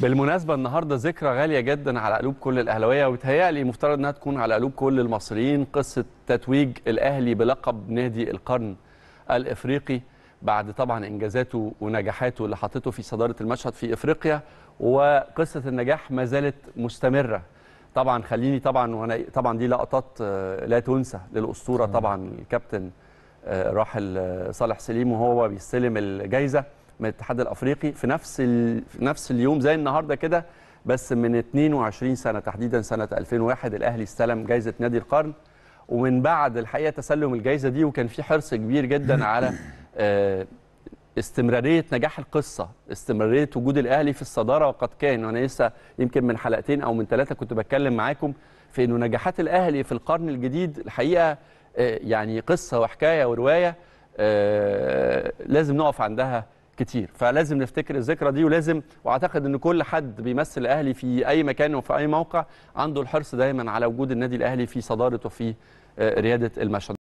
بالمناسبه النهارده ذكرى غاليه جدا على قلوب كل الاهلاويه وتهيألي مفترض انها تكون على قلوب كل المصريين قصه تتويج الاهلي بلقب نادي القرن الافريقي بعد طبعا انجازاته ونجاحاته اللي حطته في صداره المشهد في افريقيا وقصه النجاح ما زالت مستمره طبعا خليني طبعا وانا طبعا دي لقطات آه، لا تنسى للاسطوره طبعا الكابتن آه، راحل آه، صالح سليم وهو بيستلم الجائزه من الاتحاد الافريقي في نفس ال... في نفس اليوم زي النهارده كده بس من 22 سنه تحديدا سنه 2001 الاهلي استلم جائزه نادي القرن ومن بعد الحقيقه تسلم الجائزه دي وكان في حرص كبير جدا على آه، استمراريه نجاح القصه استمراريه وجود الاهلي في الصداره وقد كان وانا لسه يمكن من حلقتين او من ثلاثه كنت بتكلم معاكم في انه نجاحات الاهلي في القرن الجديد الحقيقه آه، يعني قصه وحكايه وروايه آه، لازم نقف عندها كتير فلازم نفتكر الذكرى دي ولازم واعتقد ان كل حد بيمثل الاهلي في اي مكان وفي اي موقع عنده الحرص دايما على وجود النادي الاهلي في صدارته وفي آه، رياده المشهد